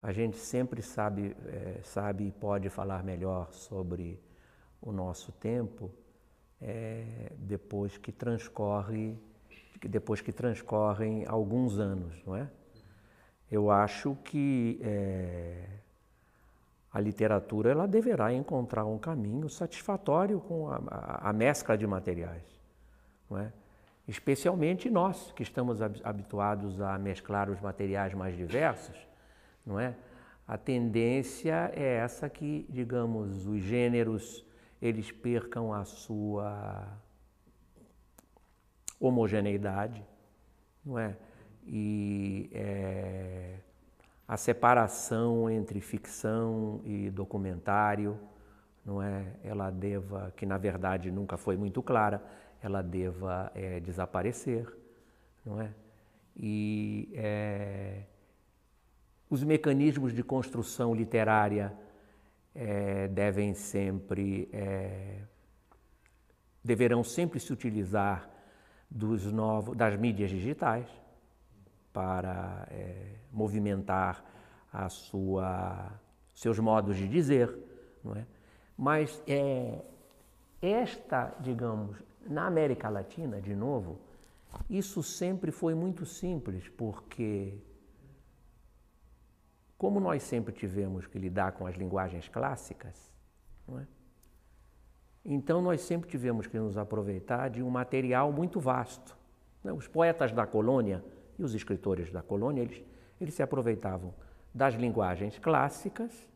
A gente sempre sabe, é, sabe e pode falar melhor sobre o nosso tempo é, depois que transcorre, depois que transcorrem alguns anos, não é? Eu acho que é, a literatura ela deverá encontrar um caminho satisfatório com a, a, a mescla de materiais, não é? Especialmente nós que estamos habituados a mesclar os materiais mais diversos não é? A tendência é essa que, digamos, os gêneros eles percam a sua homogeneidade, não é? E é, a separação entre ficção e documentário, não é? Ela deva, que na verdade nunca foi muito clara, ela deva é, desaparecer, não é? E é, os mecanismos de construção literária é, devem sempre, é, deverão sempre se utilizar dos novos, das mídias digitais para é, movimentar a sua, seus modos de dizer, não é? Mas é, esta, digamos, na América Latina, de novo, isso sempre foi muito simples, porque como nós sempre tivemos que lidar com as linguagens clássicas, é? então nós sempre tivemos que nos aproveitar de um material muito vasto. É? Os poetas da colônia e os escritores da colônia, eles, eles se aproveitavam das linguagens clássicas,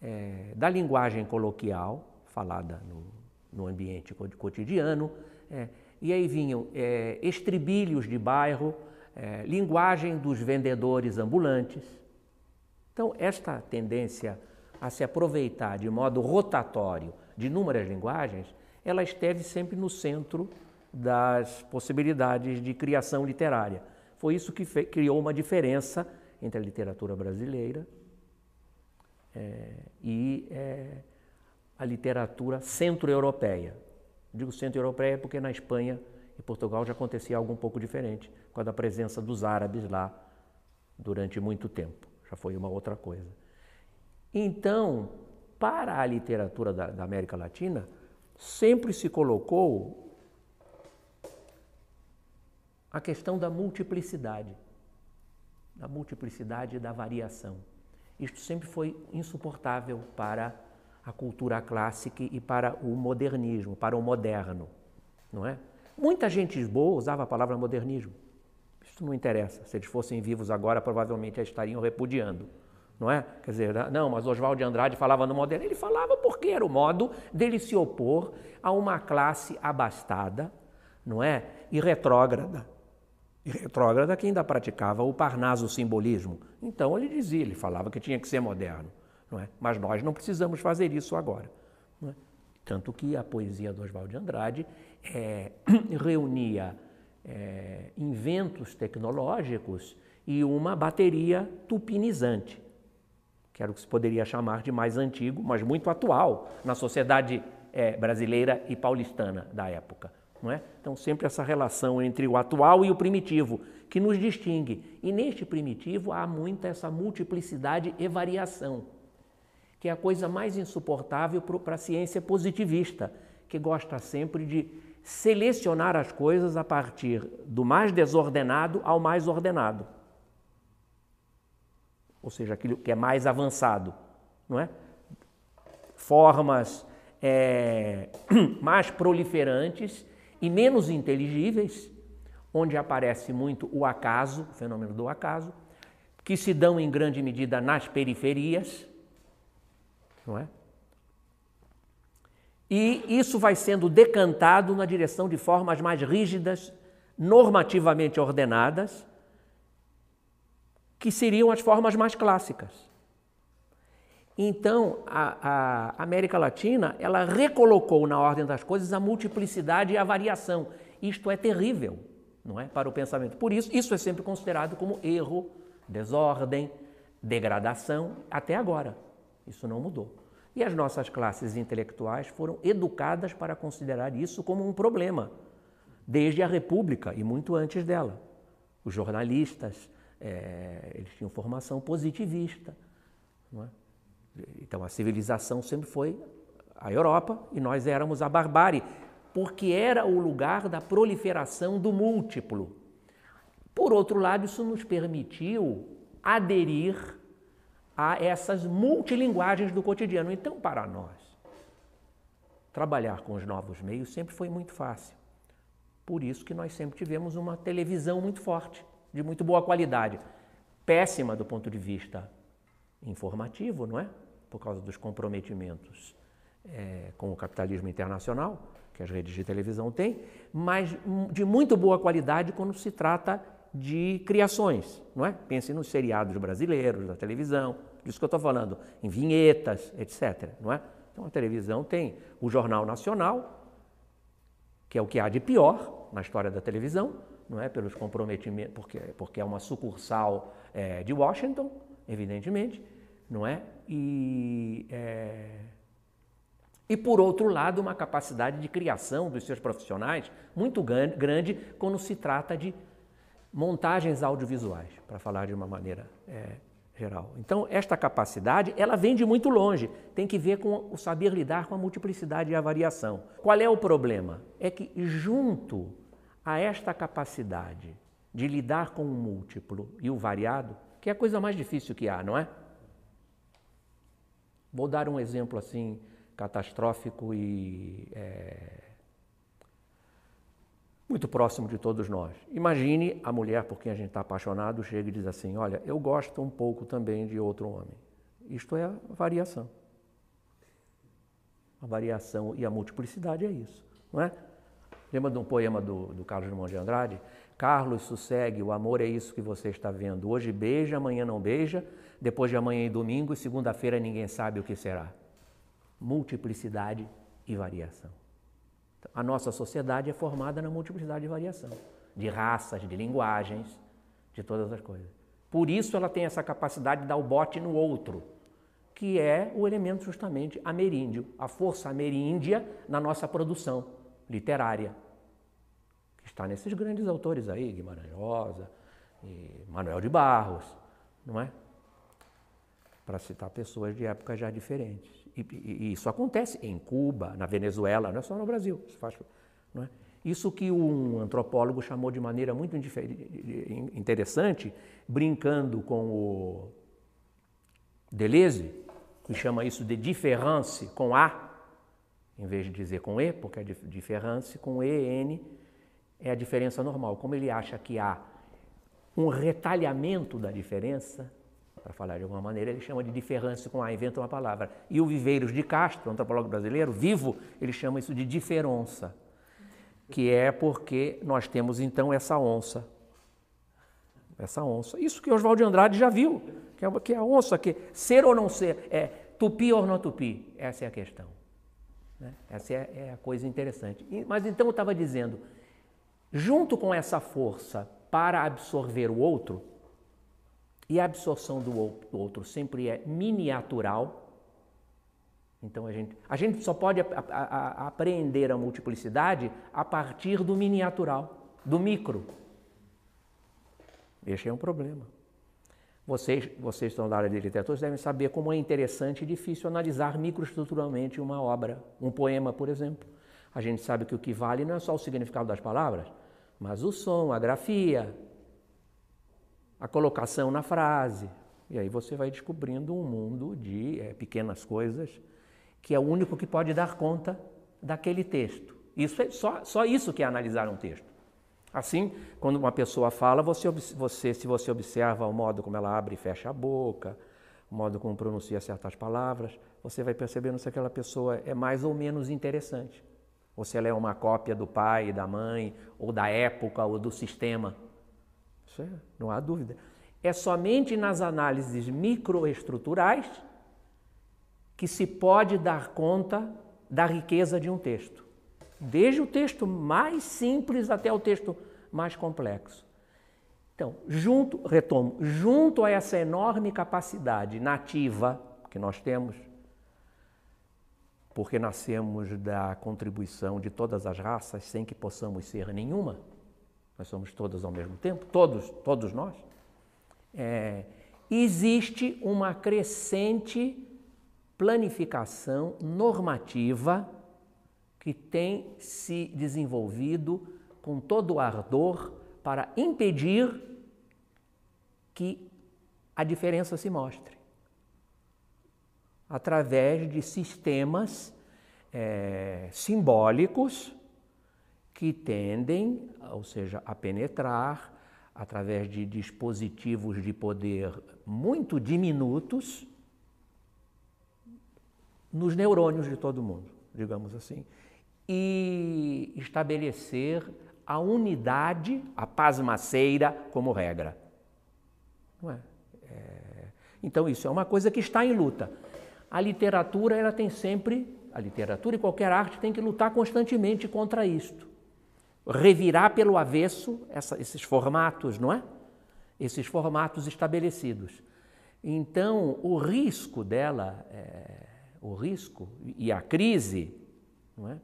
é, da linguagem coloquial, falada no, no ambiente cotidiano, é, e aí vinham é, estribilhos de bairro, é, linguagem dos vendedores ambulantes, então, esta tendência a se aproveitar de modo rotatório de inúmeras linguagens, ela esteve sempre no centro das possibilidades de criação literária. Foi isso que criou uma diferença entre a literatura brasileira é, e é, a literatura centro-europeia. Digo centro-europeia porque na Espanha e Portugal já acontecia algo um pouco diferente, com a da presença dos árabes lá durante muito tempo já foi uma outra coisa. Então, para a literatura da, da América Latina, sempre se colocou a questão da multiplicidade, da multiplicidade e da variação. Isto sempre foi insuportável para a cultura clássica e para o modernismo, para o moderno, não é? Muita gente boa usava a palavra modernismo. Isso não interessa. Se eles fossem vivos agora, provavelmente já estariam repudiando. Não é? Quer dizer, né? não, mas Oswald de Andrade falava no moderno. Ele falava porque era o modo dele se opor a uma classe abastada, não é? E retrógrada. E retrógrada que ainda praticava o parnaso simbolismo. Então ele dizia, ele falava que tinha que ser moderno. Não é? Mas nós não precisamos fazer isso agora. É? Tanto que a poesia do Oswald de Andrade é, reunia é, inventos tecnológicos e uma bateria tupinizante, que era o que se poderia chamar de mais antigo, mas muito atual na sociedade é, brasileira e paulistana da época. Não é? Então, sempre essa relação entre o atual e o primitivo, que nos distingue. E neste primitivo há muita essa multiplicidade e variação, que é a coisa mais insuportável para a ciência positivista, que gosta sempre de selecionar as coisas a partir do mais desordenado ao mais ordenado. Ou seja, aquilo que é mais avançado, não é? Formas é, mais proliferantes e menos inteligíveis, onde aparece muito o acaso, o fenômeno do acaso, que se dão em grande medida nas periferias, não é? E isso vai sendo decantado na direção de formas mais rígidas, normativamente ordenadas, que seriam as formas mais clássicas. Então, a, a, América Latina, ela recolocou na ordem das coisas a multiplicidade e a variação. Isto é terrível, não é, para o pensamento. Por isso, isso é sempre considerado como erro, desordem, degradação, até agora. Isso não mudou. E as nossas classes intelectuais foram educadas para considerar isso como um problema, desde a República e muito antes dela. Os jornalistas, é, eles tinham formação positivista. É? Então a civilização sempre foi a Europa e nós éramos a barbárie, porque era o lugar da proliferação do múltiplo. Por outro lado, isso nos permitiu aderir a essas multilinguagens do cotidiano. Então, para nós, trabalhar com os novos meios sempre foi muito fácil. Por isso que nós sempre tivemos uma televisão muito forte, de muito boa qualidade. Péssima do ponto de vista informativo, não é? Por causa dos comprometimentos é, com o capitalismo internacional que as redes de televisão têm, mas de muito boa qualidade quando se trata de criações, não é? Pense nos seriados brasileiros, da televisão, disso que eu estou falando, em vinhetas, etc. Não é? Então a televisão tem o Jornal Nacional, que é o que há de pior na história da televisão, não é? Pelos comprometimentos, porque, porque é uma sucursal é, de Washington, evidentemente, não é? E, é... e por outro lado, uma capacidade de criação dos seus profissionais muito grande quando se trata de montagens audiovisuais, para falar de uma maneira é, geral. Então, esta capacidade, ela vem de muito longe, tem que ver com o saber lidar com a multiplicidade e a variação. Qual é o problema? É que junto a esta capacidade de lidar com o múltiplo e o variado, que é a coisa mais difícil que há, não é? Vou dar um exemplo assim catastrófico e é muito próximo de todos nós. Imagine a mulher por quem a gente está apaixonado chega e diz assim: Olha, eu gosto um pouco também de outro homem. Isto é a variação. A variação e a multiplicidade é isso, não é? Lembra de um poema do, do Carlos Drummond de Andrade? Carlos, sossegue, o amor é isso que você está vendo. Hoje beija, amanhã não beija, depois de amanhã e domingo, e segunda-feira ninguém sabe o que será. Multiplicidade e variação. A nossa sociedade é formada na multiplicidade de variação, de raças, de linguagens, de todas as coisas. Por isso ela tem essa capacidade de dar o bote no outro, que é o elemento justamente ameríndio, a força ameríndia na nossa produção literária, que está nesses grandes autores aí, Guimarães Rosa, Manuel de Barros, não é? para citar pessoas de épocas já diferentes. E, e, e, isso acontece em Cuba, na Venezuela, não é só no Brasil. Isso, faz, é? isso que um antropólogo chamou de maneira muito interessante, brincando com o Deleuze, que chama isso de diferença com A, em vez de dizer com E, porque é diferença com E, N é a diferença normal. Como ele acha que há um retalhamento da diferença, para falar de alguma maneira, ele chama de diferença com A, inventa uma palavra. E o Viveiros de Castro, antropólogo brasileiro, vivo, ele chama isso de diferença, que é porque nós temos então essa onça. Essa onça. Isso que Oswald de Andrade já viu, que é, que é a onça, que ser ou não ser, é tupi ou não tupi, essa é a questão. Né? Essa é, é a coisa interessante. Mas então eu estava dizendo, junto com essa força para absorver o outro, e a absorção do outro sempre é miniatural. Então a gente, a gente só pode a, a, a apreender a multiplicidade a partir do miniatural, do micro. Este é um problema. Vocês, vocês estão na área de literatura, devem saber como é interessante e difícil analisar microestruturalmente uma obra, um poema, por exemplo. A gente sabe que o que vale não é só o significado das palavras, mas o som, a grafia, a colocação na frase. E aí você vai descobrindo um mundo de é, pequenas coisas que é o único que pode dar conta daquele texto. Isso é só, só isso que é analisar um texto. Assim, quando uma pessoa fala, você, você, se você observa o modo como ela abre e fecha a boca, o modo como pronuncia certas palavras, você vai percebendo se aquela pessoa é mais ou menos interessante. Ou se ela é uma cópia do pai, da mãe, ou da época, ou do sistema. Isso é, não há dúvida. É somente nas análises microestruturais que se pode dar conta da riqueza de um texto. Desde o texto mais simples até o texto mais complexo. Então, junto, retomo, junto a essa enorme capacidade nativa que nós temos, porque nascemos da contribuição de todas as raças sem que possamos ser nenhuma, nós somos todas ao mesmo tempo, todos, todos nós, é, existe uma crescente planificação normativa que tem se desenvolvido com todo o ardor para impedir que a diferença se mostre através de sistemas é, simbólicos que tendem, ou seja, a penetrar através de dispositivos de poder muito diminutos nos neurônios de todo mundo, digamos assim, e estabelecer a unidade, a pasmaceira, como regra. Não é? é? Então, isso é uma coisa que está em luta. A literatura, ela tem sempre, a literatura e qualquer arte tem que lutar constantemente contra isto revirar pelo avesso essa, esses formatos, não é? Esses formatos estabelecidos. Então, o risco dela, é, o risco e a crise, não é?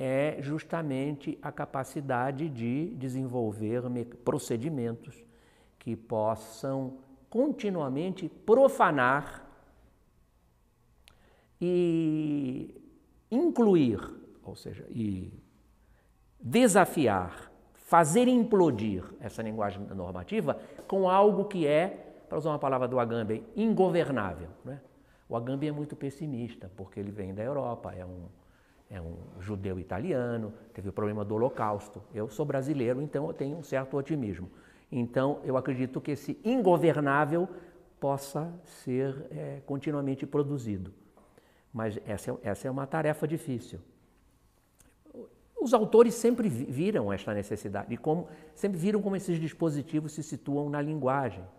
é justamente a capacidade de desenvolver procedimentos que possam continuamente profanar e incluir, ou seja, e desafiar, fazer implodir essa linguagem normativa com algo que é, para usar uma palavra do Agamben, ingovernável. Né? O Agamben é muito pessimista, porque ele vem da Europa, é um, é um judeu italiano, teve o problema do Holocausto. Eu sou brasileiro, então eu tenho um certo otimismo. Então eu acredito que esse ingovernável possa ser é, continuamente produzido. Mas essa, é, essa é uma tarefa difícil. Os autores sempre viram esta necessidade e como, sempre viram como esses dispositivos se situam na linguagem.